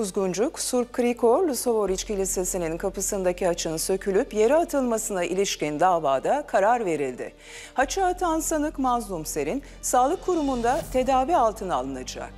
Kuzguncuk, Surp Krikor Lusovoriçki Lisesi'nin kapısındaki haçın sökülüp yere atılmasına ilişkin davada karar verildi. Haçı atan sanık Mazlum Serin, sağlık kurumunda tedavi altına alınacak.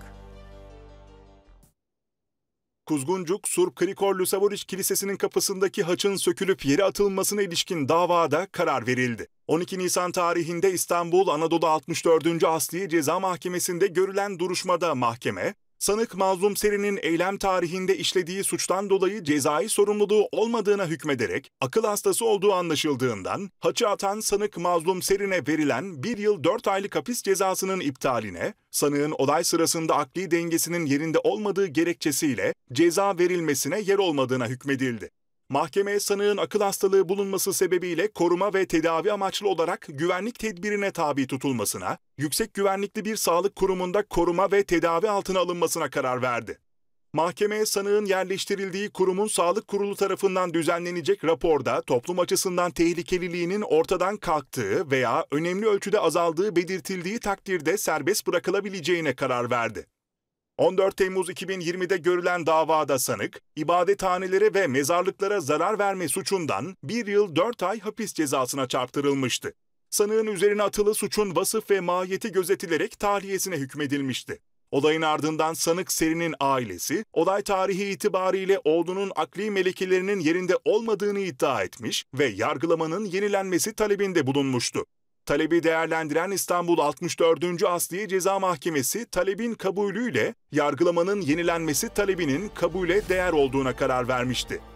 Kuzguncuk, Surp Krikor Lusovoriçki Lisesi'nin kapısındaki haçın sökülüp yere atılmasına ilişkin davada karar verildi. 12 Nisan tarihinde İstanbul Anadolu 64. Asliye Ceza Mahkemesi'nde görülen duruşmada mahkeme, sanık mazlum Seri'nin eylem tarihinde işlediği suçtan dolayı cezai sorumluluğu olmadığına hükmederek akıl hastası olduğu anlaşıldığından haçı atan sanık mazlum Seri'ne verilen 1 yıl 4 aylık hapis cezasının iptaline, sanığın olay sırasında akli dengesinin yerinde olmadığı gerekçesiyle ceza verilmesine yer olmadığına hükmedildi mahkemeye sanığın akıl hastalığı bulunması sebebiyle koruma ve tedavi amaçlı olarak güvenlik tedbirine tabi tutulmasına, yüksek güvenlikli bir sağlık kurumunda koruma ve tedavi altına alınmasına karar verdi. Mahkemeye sanığın yerleştirildiği kurumun sağlık kurulu tarafından düzenlenecek raporda toplum açısından tehlikeliliğinin ortadan kalktığı veya önemli ölçüde azaldığı belirtildiği takdirde serbest bırakılabileceğine karar verdi. 14 Temmuz 2020'de görülen davada sanık, ibadethanelere ve mezarlıklara zarar verme suçundan 1 yıl 4 ay hapis cezasına çarptırılmıştı. Sanığın üzerine atılı suçun vasıf ve mahiyeti gözetilerek tahliyesine hükmedilmişti. Olayın ardından sanık Seri'nin ailesi, olay tarihi itibariyle oğlunun akli melekelerinin yerinde olmadığını iddia etmiş ve yargılamanın yenilenmesi talebinde bulunmuştu. Talebi değerlendiren İstanbul 64. Asli Ceza Mahkemesi talebin kabulüyle yargılamanın yenilenmesi talebinin kabule değer olduğuna karar vermişti.